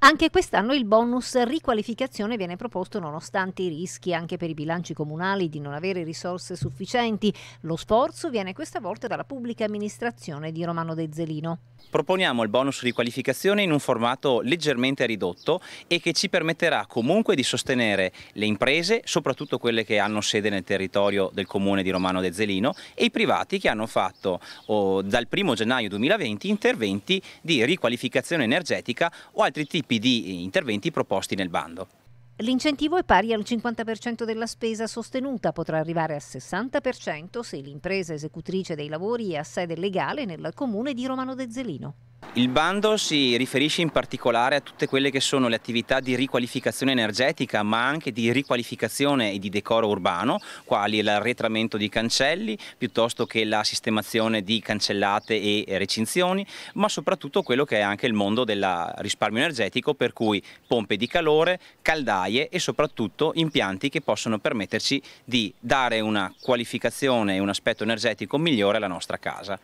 Anche quest'anno il bonus riqualificazione viene proposto nonostante i rischi anche per i bilanci comunali di non avere risorse sufficienti. Lo sforzo viene questa volta dalla pubblica amministrazione di Romano De Zelino. Proponiamo il bonus riqualificazione in un formato leggermente ridotto e che ci permetterà comunque di sostenere le imprese, soprattutto quelle che hanno sede nel territorio del comune di Romano De Zelino e i privati che hanno fatto oh, dal 1 gennaio 2020 interventi di riqualificazione energetica o altri tipi tipi di eh, interventi proposti nel bando. L'incentivo è pari al 50% della spesa sostenuta, potrà arrivare al 60% se l'impresa esecutrice dei lavori è a sede legale nel comune di Romano De Zelino. Il bando si riferisce in particolare a tutte quelle che sono le attività di riqualificazione energetica ma anche di riqualificazione e di decoro urbano, quali l'arretramento di cancelli piuttosto che la sistemazione di cancellate e recinzioni, ma soprattutto quello che è anche il mondo del risparmio energetico per cui pompe di calore, caldaie e soprattutto impianti che possono permetterci di dare una qualificazione e un aspetto energetico migliore alla nostra casa.